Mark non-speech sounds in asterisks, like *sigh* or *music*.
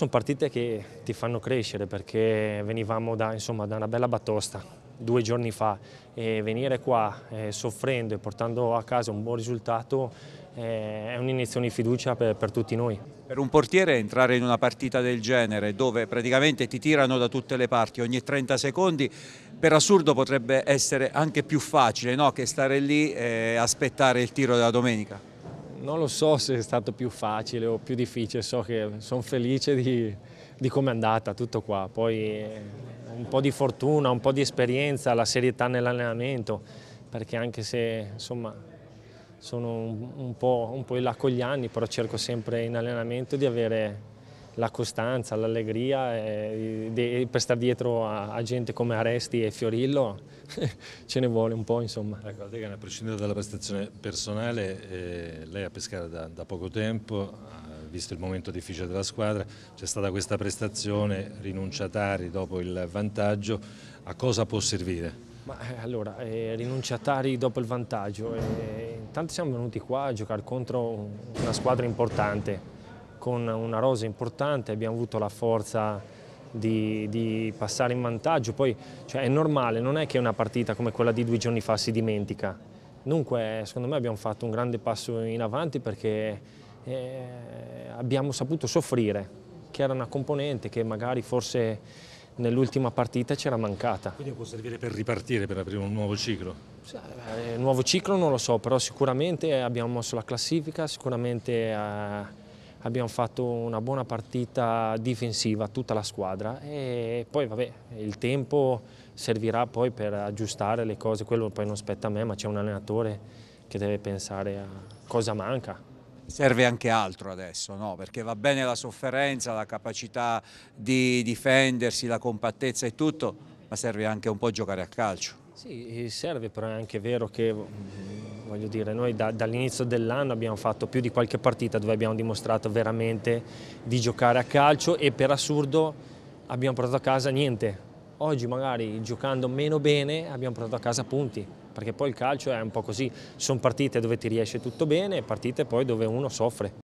Sono partite che ti fanno crescere perché venivamo da, insomma, da una bella battosta due giorni fa e venire qua eh, soffrendo e portando a casa un buon risultato eh, è un'iniezione di fiducia per, per, tutti noi. Per un portiere entrare in una partita del genere dove praticamente ti tirano da tutte le parti ogni 30 secondi per assurdo potrebbe essere anche più facile no? che stare lì e eh, aspettare il tiro della domenica. Non lo so se è stato più facile o più difficile, so che sono felice di, di come è andata tutto qua, poi eh, un po' di fortuna, un po' di esperienza, la serietà nell'allenamento, perché anche se insomma, sono un, un, po', un po' in là con gli anni, però cerco sempre in allenamento di avere la costanza, l'allegria eh, per stare dietro a, a, gente come Aresti e Fiorillo *laughs* ce ne vuole un po' insomma. Ecco, Degan, a prescindere dalla prestazione personale, eh, lei a pescare da, da poco tempo, visto il momento difficile della squadra, c'è stata questa prestazione, rinunciatari dopo il vantaggio, a cosa può servire? Ma, eh, allora, eh, rinunciatari dopo il vantaggio, eh, intanto siamo venuti qua a giocare contro una squadra importante, con una rosa importante, abbiamo avuto la forza di, di passare in vantaggio, poi cioè, è normale, non è che una partita come quella di due giorni fa si dimentica, dunque secondo me abbiamo fatto un grande passo in avanti perché eh, abbiamo saputo soffrire, che era una componente che magari forse nell'ultima partita c'era mancata. Quindi può servire per ripartire, per aprire un nuovo ciclo? Eh, nuovo ciclo non lo so, però sicuramente abbiamo mosso la classifica, sicuramente... Eh, abbiamo fatto una buona partita difensiva, tutta la squadra e poi vabbè, il tempo servirà poi per aggiustare le cose, quello poi non spetta a me ma c'è un allenatore che deve pensare a cosa manca. Serve anche altro adesso, no? perché va bene la sofferenza, la capacità di difendersi, la compattezza e tutto, ma serve anche un po' giocare a calcio. Sì, serve, però è anche vero che voglio dire, noi da, dall'inizio dell'anno abbiamo fatto più di qualche partita dove abbiamo dimostrato veramente di giocare a calcio e per assurdo abbiamo portato a casa niente. Oggi magari giocando meno bene abbiamo portato a casa punti, perché poi il calcio è un po' così, sono partite dove ti riesce tutto bene e partite poi dove uno soffre.